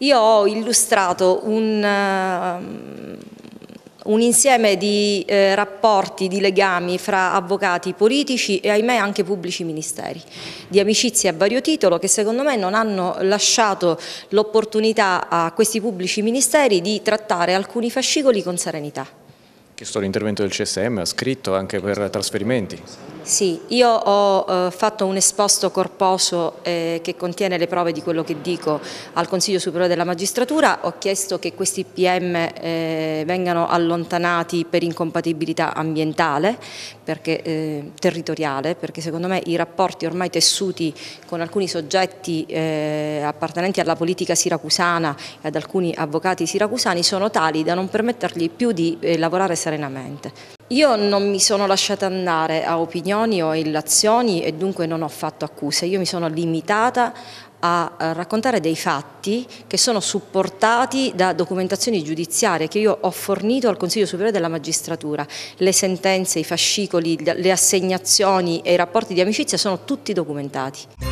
Io ho illustrato un, ehm, un insieme di eh, rapporti, di legami fra avvocati politici e ahimè anche pubblici ministeri, di amicizie a vario titolo che secondo me non hanno lasciato l'opportunità a questi pubblici ministeri di trattare alcuni fascicoli con serenità. Chiesto l'intervento del CSM, ha scritto anche per trasferimenti. Sì, io ho eh, fatto un esposto corposo eh, che contiene le prove di quello che dico al Consiglio Superiore della Magistratura, ho chiesto che questi PM eh, vengano allontanati per incompatibilità ambientale, perché, eh, territoriale, perché secondo me i rapporti ormai tessuti con alcuni soggetti eh, appartenenti alla politica siracusana e ad alcuni avvocati siracusani sono tali da non permettergli più di eh, lavorare serenamente. Io non mi sono lasciata andare a opinioni o illazioni e dunque non ho fatto accuse, io mi sono limitata a eh, raccontare dei fatti che sono supportati da documentazioni giudiziarie che io ho fornito al Consiglio Superiore della Magistratura. Le sentenze, i fascicoli, le assegnazioni e i rapporti di amicizia sono tutti documentati.